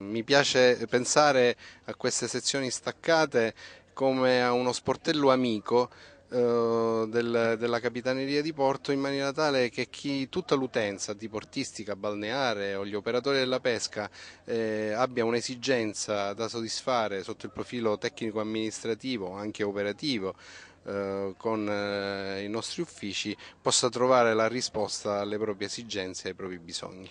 Mi piace pensare a queste sezioni staccate come a uno sportello amico eh, del, della Capitaneria di Porto in maniera tale che chi, tutta l'utenza diportistica, balneare o gli operatori della pesca eh, abbia un'esigenza da soddisfare sotto il profilo tecnico-amministrativo, anche operativo, eh, con eh, i nostri uffici possa trovare la risposta alle proprie esigenze e ai propri bisogni.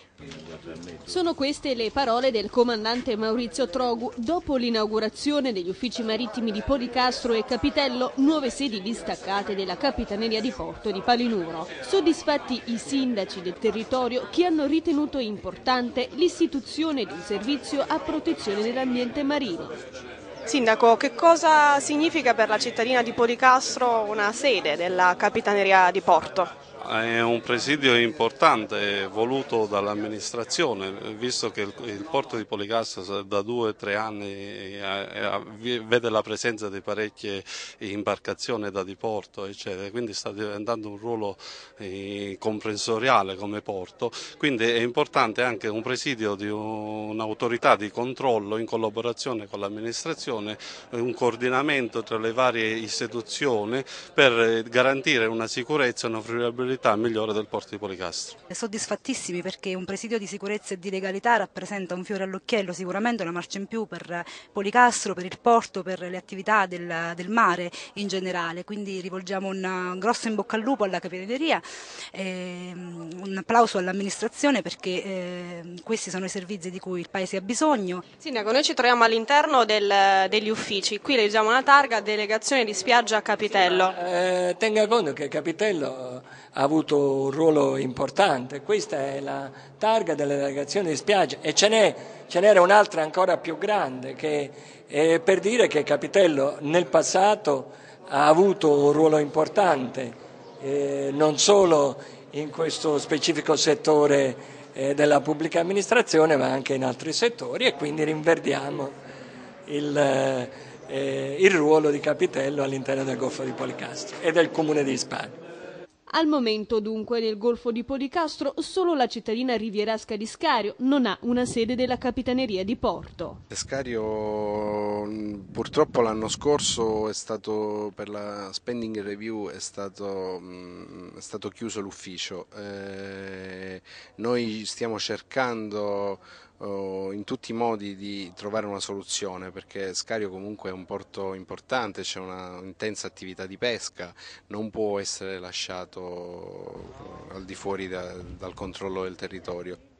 Sono queste le parole del comandante Maurizio Trogu dopo l'inaugurazione degli uffici marittimi di Policastro e Capitello, nuove sedi distaccate della Capitaneria di Porto di Palinuro. Soddisfatti i sindaci del territorio che hanno ritenuto importante l'istituzione di un servizio a protezione dell'ambiente marino. Sindaco, che cosa significa per la cittadina di Policastro una sede della Capitaneria di Porto? è un presidio importante voluto dall'amministrazione, visto che il, il porto di Policastra da due o tre anni eh, vede la presenza di parecchie imbarcazioni da diporto, eccetera, quindi sta diventando un ruolo eh, comprensoriale come porto, quindi è importante anche un presidio di un'autorità di controllo in collaborazione con l'amministrazione, un coordinamento tra le varie istituzioni per eh, garantire una sicurezza e una fruibilità qualità migliore del porto di Policastro. Soddisfattissimi perché un presidio di sicurezza e di legalità rappresenta un fiore all'occhiello, sicuramente una marcia in più per Policastro, per il porto, per le attività del, del mare in generale, quindi rivolgiamo un grosso in bocca al lupo alla capitaneria, ehm, un applauso all'amministrazione perché eh, questi sono i servizi di cui il Paese ha bisogno. Sindaco, noi ci troviamo all'interno del, degli uffici, qui leggiamo una targa delegazione di spiaggia a Capitello. Sì, ma, eh, tenga conto che Capitello ha avuto un ruolo importante. Questa è la targa della delegazione di spiaggia e ce, ce n'era un'altra ancora più grande che, eh, per dire che Capitello nel passato ha avuto un ruolo importante, eh, non solo in questo specifico settore eh, della pubblica amministrazione ma anche in altri settori e quindi rinverdiamo il, eh, il ruolo di Capitello all'interno del Golfo di Policastro e del Comune di Spagna. Al momento dunque nel Golfo di Policastro solo la cittadina rivierasca di Scario non ha una sede della Capitaneria di Porto. Eh, Scario mm, purtroppo l'anno scorso stato, per la spending review è stato, mm, è stato chiuso l'ufficio. Eh, noi stiamo cercando in tutti i modi di trovare una soluzione perché Scario comunque è un porto importante, c'è un'intensa attività di pesca, non può essere lasciato al di fuori da, dal controllo del territorio.